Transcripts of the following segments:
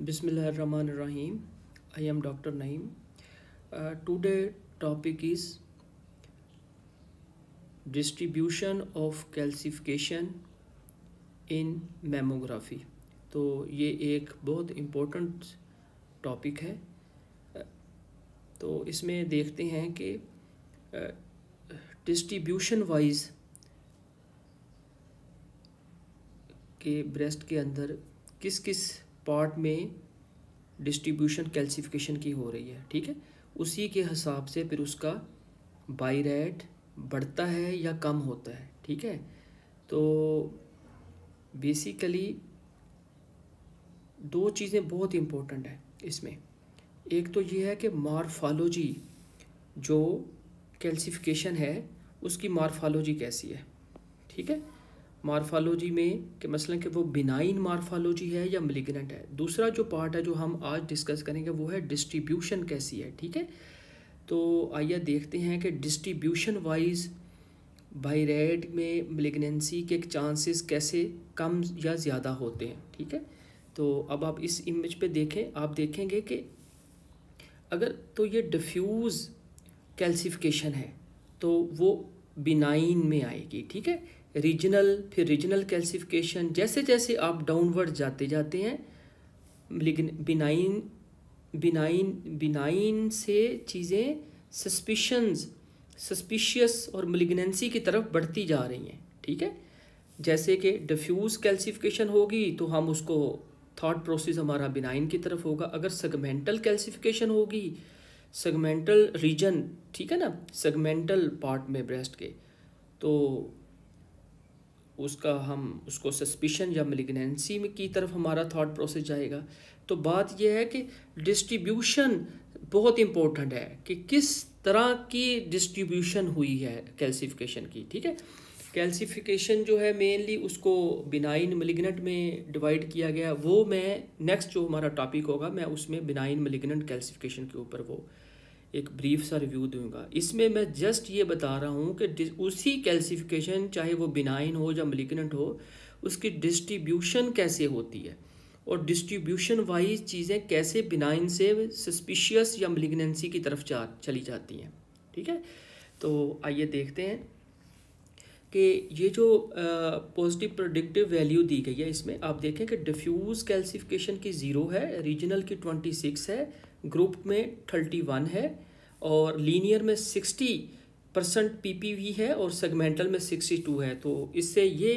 बिसमीम I am doctor Naeem today topic is distribution of calcification in mammography तो ये एक बहुत इम्पोर्टेंट टॉपिक है uh, तो इसमें देखते हैं कि डिस्ट्रीब्यूशन uh, वाइज के ब्रेस्ट के अंदर किस किस पार्ट में डिस्ट्रीब्यूशन कैल्सिफिकेशन की हो रही है ठीक है उसी के हिसाब से फिर उसका बाई रेट बढ़ता है या कम होता है ठीक है तो बेसिकली दो चीज़ें बहुत इम्पोर्टेंट हैं इसमें एक तो ये है कि मार्फालोजी जो कैल्सिफिकेशन है उसकी मार्फालोजी कैसी है ठीक है मार्फालोजी में कि मसलन कि वो बिनाइन मार्फालोजी है या मिलिगनेंट है दूसरा जो पार्ट है जो हम आज डिस्कस करेंगे वो है डिस्ट्रीब्यूशन कैसी है ठीक है तो आइए देखते हैं कि डिस्ट्रीब्यूशन वाइज बायरेड में मिलिगनेंसी के चांसेस कैसे कम या ज़्यादा होते हैं ठीक है तो अब आप इस इमेज पे देखें आप देखेंगे कि अगर तो ये डिफ्यूज़ कैल्सिफिकेशन है तो वो बिनाइन में आएगी ठीक है रीजनल फिर रीजनल कैल्सिफिकेशन जैसे जैसे आप डाउनवर्ड जाते जाते हैं लेकिन बिनाइन बिनाइन बिनाइन से चीज़ें सस्पिशंस सस्पिशियस और मलिग्नेंसी की तरफ बढ़ती जा रही हैं ठीक है जैसे कि डिफ्यूज़ कैल्सिफिकेशन होगी तो हम उसको थाट प्रोसेस हमारा बिनाइन की तरफ होगा अगर सेगमेंटल कैल्सिफिकेशन होगी सगमेंटल रीजन ठीक है ना सेगमेंटल पार्ट में ब्रेस्ट के तो उसका हम उसको सस्पिशन या मलिग्नेंसी में की तरफ हमारा थाट प्रोसेस जाएगा तो बात यह है कि डिस्ट्रीब्यूशन बहुत इम्पोर्टेंट है कि किस तरह की डिस्ट्रीब्यूशन हुई है कैल्सिफिकेशन की ठीक है कैल्सिफिकेशन जो है मेनली उसको बिनाइन मलिग्नेंट में डिवाइड किया गया वो मैं नेक्स्ट जो हमारा टॉपिक होगा मैं उसमें बिनाइन मलिग्नेंट कैल्सिफिकेशन के ऊपर वो एक ब्रीफ सा रिव्यू दूंगा इसमें मैं जस्ट ये बता रहा हूँ कि उसी कैल्सिफिकेशन चाहे वो बिनाइन हो या मलिकनेंट हो उसकी डिस्ट्रीब्यूशन कैसे होती है और डिस्ट्रीब्यूशन वाइज चीज़ें कैसे बिनाइन से सस्पिशियस या मलिगनेंसी की तरफ जा चली जाती हैं ठीक है तो आइए देखते हैं कि ये जो पॉजिटिव प्रोडिक्टिव वैल्यू दी गई है इसमें आप देखें कि डिफ्यूज़ कैल्सिफिकेशन की ज़ीरो है रीजनल की ट्वेंटी सिक्स है ग्रुप में थर्टी वन है और लीनियर में सिक्सटी परसेंट पीपीवी है और सेगमेंटल में सिक्सटी टू है तो इससे ये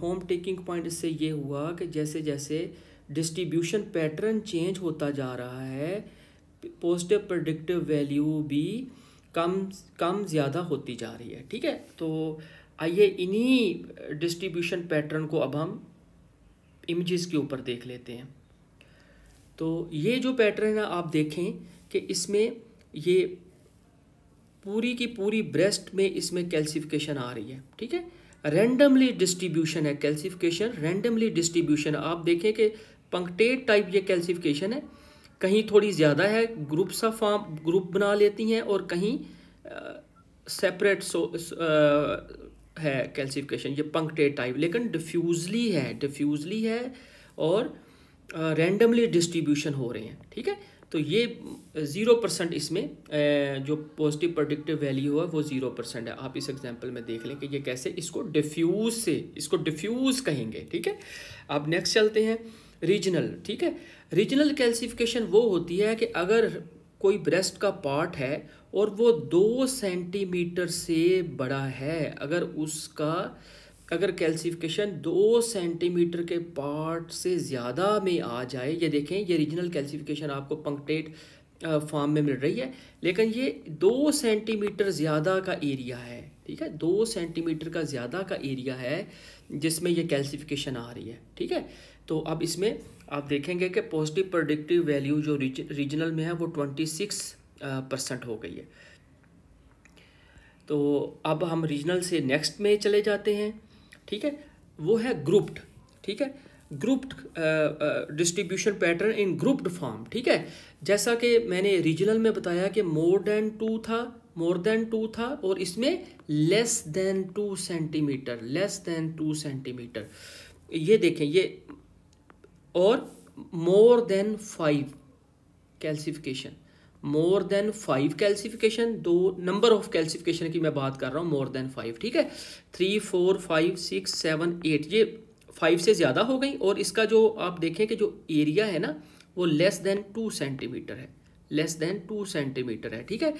होम टेकिंग पॉइंट इससे ये हुआ कि जैसे जैसे डिस्ट्रीब्यूशन पैटर्न चेंज होता जा रहा है पॉजिटिव प्रडिक्टिव वैल्यू भी कम कम ज़्यादा होती जा रही है ठीक है तो आइए इन्हीं डिस्ट्रीब्यूशन पैटर्न को अब हम इमेजेस के ऊपर देख लेते हैं तो ये जो पैटर्न है आप देखें कि इसमें ये पूरी की पूरी ब्रेस्ट में इसमें कैल्सिफिकेशन आ रही है ठीक है रैंडमली डिस्ट्रीब्यूशन है कैल्सिफिकेशन रैंडमली डिस्ट्रीब्यूशन आप देखें कि पंक्टेड टाइप ये कैल्सिफिकेशन है कहीं थोड़ी ज़्यादा है ग्रुप सा फॉर्म ग्रुप बना लेती हैं और कहीं सेपरेट सो है कैल्सिफिकेशन ये पंक्टेड टाइप लेकिन डिफ्यूजली है डिफ्यूजली है और रैंडमली डिस्ट्रीब्यूशन हो रहे हैं ठीक है तो ये ज़ीरो परसेंट इसमें जो पॉजिटिव प्रोडिक्टिव वैल्यू है वो ज़ीरो परसेंट है आप इस एग्जांपल में देख लें कि ये कैसे इसको डिफ्यूज़ से इसको डिफ्यूज़ कहेंगे ठीक है आप नेक्स्ट चलते हैं रीजनल ठीक है रीजनल कैल्सिफिकेशन वो होती है कि अगर कोई ब्रेस्ट का पार्ट है और वो दो सेंटीमीटर से बड़ा है अगर उसका अगर कैल्सिफिकेशन दो सेंटीमीटर के पार्ट से ज़्यादा में आ जाए ये देखें ये रीजनल कैल्सिफिकेशन आपको पंक्टेट फॉर्म में मिल रही है लेकिन ये दो सेंटीमीटर ज़्यादा का एरिया है ठीक है दो सेंटीमीटर का ज़्यादा का एरिया है जिसमें ये कैल्सिफिकेशन आ रही है ठीक है तो अब इसमें आप देखेंगे कि पॉजिटिव प्रोडिक्टिव वैल्यू जो रीजनल में है वो ट्वेंटी सिक्स परसेंट हो गई है तो अब हम रीजनल से नेक्स्ट में चले जाते हैं ठीक है वो है ग्रुप्ड ठीक है grouped distribution pattern in grouped form ठीक है जैसा कि मैंने रीजनल में बताया कि मोर देन टू था मोर देन टू था और इसमें less than two centimetre less than two centimetre ये देखें ये और more than five calcification more than five calcification दो नंबर ऑफ कैल्सिफिकेशन की मैं बात कर रहा हूँ मोर देन फाइव ठीक है three four five six seven eight ये फाइव से ज़्यादा हो गई और इसका जो आप देखें कि जो एरिया है ना वो लेस देन टू सेंटीमीटर है लेस देन टू सेंटीमीटर है ठीक है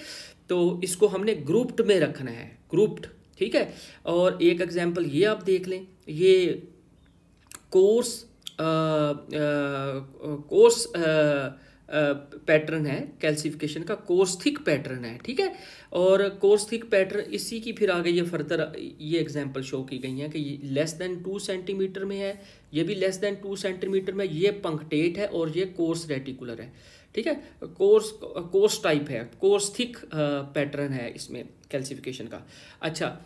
तो इसको हमने ग्रुप्ड में रखना है ग्रुप्ड ठीक है और एक एग्जाम्पल ये आप देख लें ये कोर्स कोर्स पैटर्न है कैल्सिफिकेशन का कोर्स थिक पैटर्न है ठीक है और कोर्स थिक पैटर्न इसी की फिर आगे ये फर्दर ये एग्जांपल शो की गई हैं कि ये लेस देन टू सेंटीमीटर में है ये भी लेस देन टू सेंटीमीटर में ये पंक्टेट है और ये कोर्स रेटिकुलर है ठीक है कोर्स कोर्स टाइप है कोर्स थिक पैटर्न है इसमें कैल्सिफिकेशन का अच्छा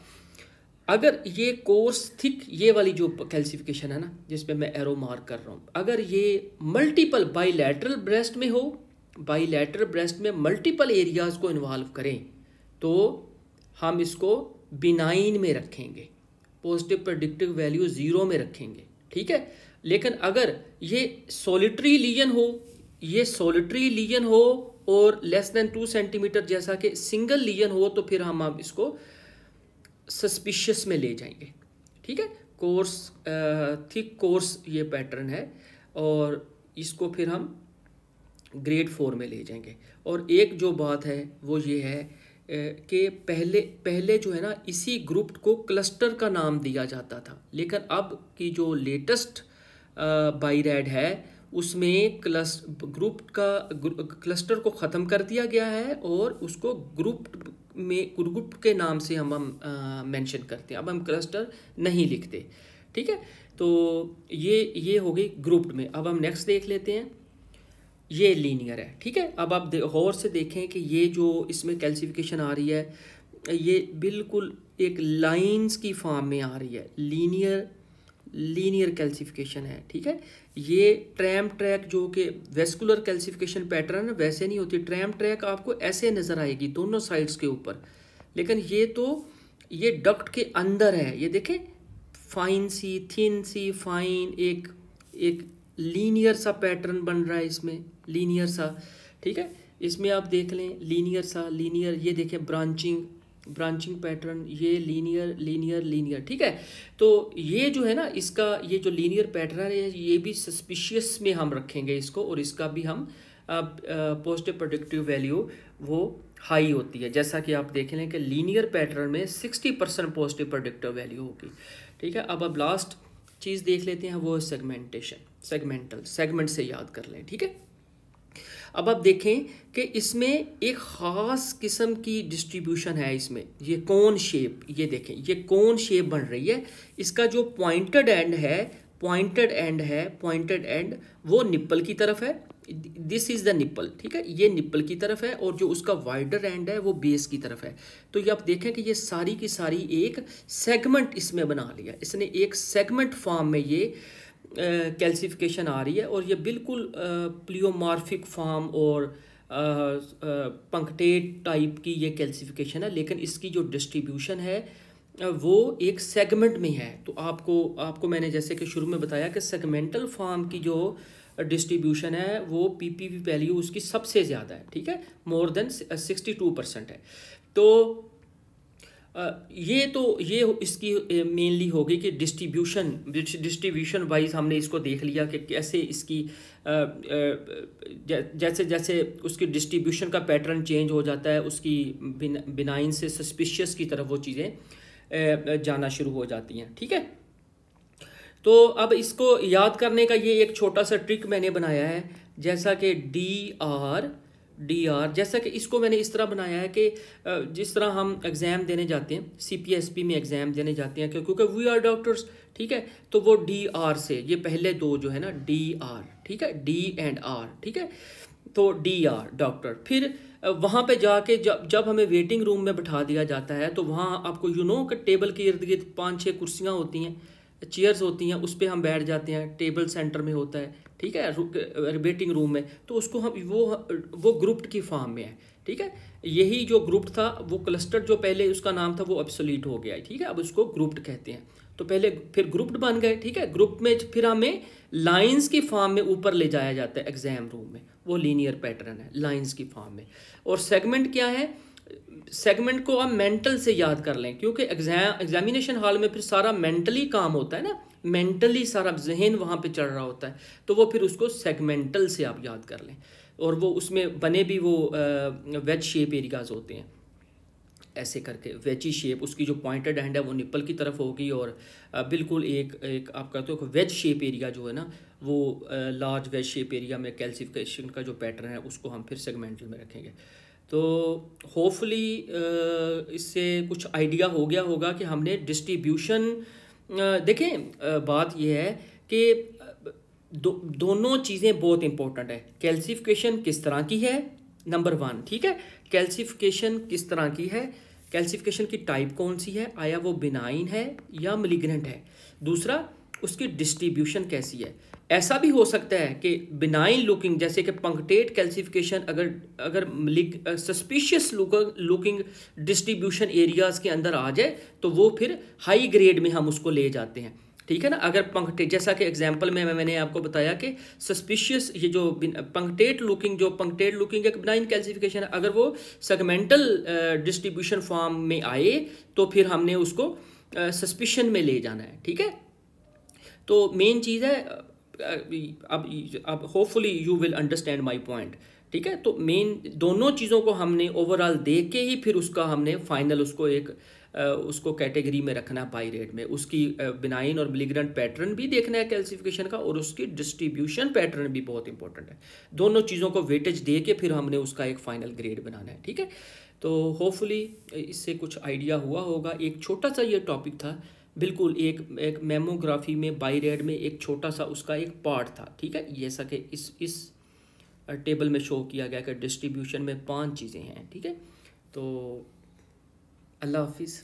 अगर ये कोर्स थिक ये वाली जो कैल्सिफिकेशन है ना जिसमें मैं एरो मार्क कर रहा हूँ अगर ये मल्टीपल बाईलैटरल ब्रेस्ट में हो बाईलैटरल ब्रेस्ट में मल्टीपल एरियाज़ को इन्वॉल्व करें तो हम इसको बिनाइन में रखेंगे पॉजिटिव प्रडिक्टिव वैल्यू ज़ीरो में रखेंगे ठीक है लेकिन अगर ये सोलिट्री लीजन हो ये सोलिट्री लीजन हो और लेस देन टू सेंटीमीटर जैसा कि सिंगल लीजन हो तो फिर हम आप इसको सस्पिशियस में ले जाएंगे ठीक है कोर्स थिक कोर्स ये पैटर्न है और इसको फिर हम ग्रेड फोर में ले जाएंगे और एक जो बात है वो ये है कि पहले पहले जो है ना इसी ग्रुप को क्लस्टर का नाम दिया जाता था लेकिन अब की जो लेटेस्ट बाई रेड है उसमें क्लस्ट ग्रुप का क्लस्टर को ख़त्म कर दिया गया है और उसको ग्रुप में ग्रुप के नाम से हम हम मैंशन करते हैं अब हम क्लस्टर नहीं लिखते ठीक है तो ये ये हो गई ग्रुप में अब हम नेक्स्ट देख लेते हैं ये लीनियर है ठीक है अब आप गौर से देखें कि ये जो इसमें कैल्सिफिकेशन आ रही है ये बिल्कुल एक लाइंस की फॉर्म में आ रही है लीनियर लीनियर कैल्सिफिकेशन है ठीक है ये ट्रैम ट्रैक जो कि वेस्कुलर कैल्सिफिकेशन पैटर्न है वैसे नहीं होती ट्रैम ट्रैक आपको ऐसे नज़र आएगी दोनों साइड्स के ऊपर लेकिन ये तो ये डक्ट के अंदर है ये देखें फाइन सी थिन सी फाइन एक एक लीनियर सा पैटर्न बन रहा है इसमें लीनियर सा ठीक है इसमें आप देख लें लीनियर सा लीनियर ये देखें ब्रांचिंग ब्रांचिंग पैटर्न ये लीनियर लीनियर लीनियर ठीक है तो ये जो है ना इसका ये जो लीनियर पैटर्न है ये भी सस्पिशियस में हम रखेंगे इसको और इसका भी हम पॉजिटिव प्रोडक्टिव वैल्यू वो हाई होती है जैसा कि आप देख लें कि लीनियर पैटर्न में sixty percent positive productive value होगी ठीक है अब अब लास्ट चीज़ देख लेते हैं वो सेगमेंटेशन सेगमेंटल सेगमेंट से याद कर लें ठीक है अब आप देखें कि इसमें एक ख़ास किस्म की डिस्ट्रीब्यूशन है इसमें ये कौन शेप ये देखें ये कौन शेप बन रही है इसका जो पॉइंटेड एंड है पॉइंटेड एंड है पॉइंटेड एंड वो निप्पल की तरफ है दिस इज़ द निप्पल ठीक है ये निप्पल की तरफ है और जो उसका वाइडर एंड है वो बेस की तरफ है तो ये आप देखें कि ये सारी की सारी एक सेगमेंट इसमें बना लिया इसने एक सेगमेंट फॉर्म में ये कैल्सिफिकेशन आ रही है और ये बिल्कुल प्लियोमार्फिक फॉर्म और पंक्टेट टाइप की ये कैल्सिफिकेशन है लेकिन इसकी जो डिस्ट्रीब्यूशन है वो एक सेगमेंट में है तो आपको आपको मैंने जैसे कि शुरू में बताया कि सेगमेंटल फॉर्म की जो डिस्ट्रीब्यूशन है वो पी पी वैल्यू उसकी सबसे ज़्यादा है ठीक है more than sixty two percent है तो ये तो ये इसकी मेनली होगी कि डिस्ट्रीब्यूशन डिस्ट्रीब्यूशन वाइज हमने इसको देख लिया कि कैसे इसकी जैसे जैसे उसकी डिस्ट्रीब्यूशन का पैटर्न चेंज हो जाता है उसकी बिनाइन से सस्पिशियस की तरफ वो चीज़ें जाना शुरू हो जाती हैं ठीक है तो अब इसको याद करने का ये एक छोटा सा ट्रिक मैंने बनाया है जैसा कि डी आर डी आर जैसा कि इसको मैंने इस तरह बनाया है कि जिस तरह हम एग्ज़ाम देने जाते हैं सी पी एस पी में एग्ज़ाम देने जाते हैं क्योंकि वी आर डॉक्टर्स ठीक है तो वो डी आर से ये पहले दो जो है ना डी आर ठीक है डी एंड आर ठीक है तो डी आर डॉक्टर फिर वहाँ पे जाके जब जब हमें वेटिंग रूम में बैठा दिया जाता है तो वहाँ आपको यू नो कि टेबल के इर्द गिर्द पाँच छः कुर्सियाँ होती हैं चेयर्स होती हैं उस पर हम बैठ जाते हैं टेबल सेंटर में होता है ठीक है वेटिंग रूम में तो उसको हम वो वो ग्रुप्ड की फॉर्म में है ठीक है यही जो ग्रुप था वो क्लस्टर जो पहले उसका नाम था वो अब्सोलीट हो गया है ठीक है अब उसको ग्रुप्ड कहते हैं तो पहले फिर ग्रुप्ड बन गए ठीक है ग्रुप में फिर हमें लाइंस की फॉर्म में ऊपर ले जाया जाता है एग्जाम रूम में वो लीनियर पैटर्न है लाइंस की फॉर्म में और सेगमेंट क्या है सेगमेंट को आप मेंटल से याद कर लें क्योंकि एग्जाम एग्जामिनेशन हॉल में फिर सारा मेंटली काम होता है ना मेंटली सारा जहन वहाँ पे चढ़ रहा होता है तो वो फिर उसको सेगमेंटल से आप याद कर लें और वो उसमें बने भी वो वेज शेप एरियाज होते हैं ऐसे करके वेजी शेप उसकी जो पॉइंटेड हैंड है वो निप्पल की तरफ होगी और बिल्कुल एक एक आप कहते हो वेज शेप एरिया जो है ना वो लार्ज वेज शेप एरिया में कैल्सिफिकेशन का जो पैटर्न है उसको हम फिर सेगमेंटल में रखेंगे तो होपफुली uh, इससे कुछ आइडिया हो गया होगा कि हमने डिस्ट्रीब्यूशन uh, देखें uh, बात यह है कि दो, दोनों चीज़ें बहुत इंपॉर्टेंट है कैल्सिफिकेशन किस तरह की है नंबर वन ठीक है कैल्सिफिकेशन किस तरह की है कैल्सिफिकेशन की टाइप कौन सी है आया वो बिनाइन है या मलिग्नेंट है दूसरा उसकी डिस्ट्रीब्यूशन कैसी है ऐसा भी हो सकता है कि बिनाइन लुकिंग जैसे कि पंक्टेट कैल्सिफिकेशन अगर अगर सस्पिशियस लुकिंग डिस्ट्रीब्यूशन एरियाज के अंदर आ जाए तो वो फिर हाई ग्रेड में हम उसको ले जाते हैं ठीक है ना अगर पंक्टेट जैसा कि एग्जाम्पल में मैंने आपको बताया कि सस्पिशियस ये जो पंक्टेट लुकिंग जो पंक्टेट लुकिंग एक बिनाइन कैल्सिफिकेशन अगर वो सेगमेंटल डिस्ट्रीब्यूशन फॉर्म में आए तो फिर हमने उसको सस्पिशन में ले जाना है ठीक है तो मेन चीज़ है अब अब hopefully you will understand my point ठीक है तो मेन दोनों चीज़ों को हमने ओवरऑल देख के ही फिर उसका हमने फाइनल उसको एक उसको कैटेगरी में रखना बाई रेट में उसकी बिनाइन और बिलिग्रेंट पैटर्न भी देखना है कैल्सिफिकेशन का और उसकी डिस्ट्रीब्यूशन पैटर्न भी बहुत इंपॉर्टेंट है दोनों चीज़ों को वेटेज दे के फिर हमने उसका एक फाइनल ग्रेड बनाना है ठीक है तो होपफुली इससे कुछ आइडिया हुआ होगा एक छोटा सा ये टॉपिक था बिल्कुल एक एक मेमोग्राफी में बायरेड में एक छोटा सा उसका एक पार्ट था ठीक है जैसा कि इस इस टेबल में शो किया गया कि डिस्ट्रीब्यूशन में पांच चीज़ें हैं ठीक है तो अल्लाह हाफिज़